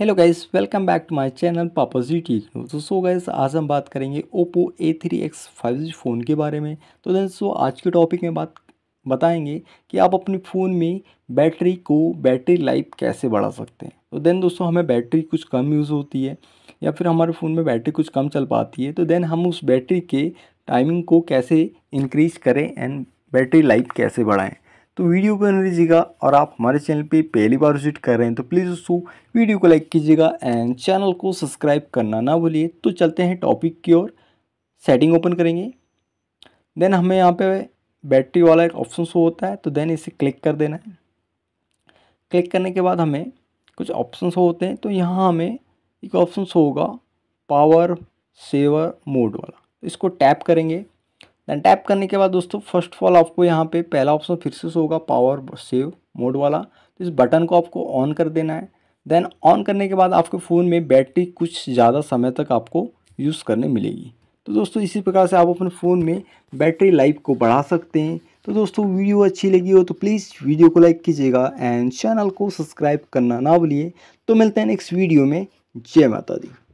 hello guys welcome back to my channel पापाजी ठीक नो तो सो गाइस आज हम बात करेंगे Oppo A three X five G phone के बारे में तो दोस्तों आज के टॉपिक में बात बताएंगे कि आप अपने फ़ोन में बैटरी को बैटरी लाइफ कैसे बढ़ा सकते हैं तो देन दोस्तों हमें बैटरी कुछ कम यूज़ होती है या फिर हमारे फ़ोन में बैटरी कुछ कम चल पाती है तो देन हम उस बैटरी के टाइमिंग को कैसे इंक्रीज़ करें एंड बैटरी लाइफ कैसे बढ़ाएँ तो वीडियो बन लीजिएगा और आप हमारे चैनल पे पहली बार विजिट कर रहे हैं तो प्लीज़ दोस्तों वीडियो को लाइक कीजिएगा एंड चैनल को सब्सक्राइब करना ना भूलिए तो चलते हैं टॉपिक की ओर सेटिंग ओपन करेंगे देन हमें यहाँ पे बैटरी वाला एक ऑप्शन शो होता है तो देन इसे क्लिक कर देना है क्लिक करने के बाद हमें कुछ ऑप्शन शो होते हैं तो यहाँ हमें एक ऑप्शन शो होगा पावर सेवर मोड वाला इसको टैप करेंगे दैन टैप करने के बाद दोस्तों फर्स्ट ऑफ ऑल आपको यहाँ पे पहला ऑप्शन फिर से होगा पावर सेव मोड वाला तो इस बटन को आपको ऑन कर देना है देन ऑन करने के बाद आपके फ़ोन में बैटरी कुछ ज़्यादा समय तक आपको यूज़ करने मिलेगी तो दोस्तों इसी प्रकार से आप अपने फ़ोन में बैटरी लाइफ को बढ़ा सकते हैं तो दोस्तों वीडियो अच्छी लगी हो तो प्लीज़ वीडियो को लाइक कीजिएगा एंड चैनल को सब्सक्राइब करना ना भूलिए तो मिलते हैं नेक्स्ट वीडियो में जय माता दी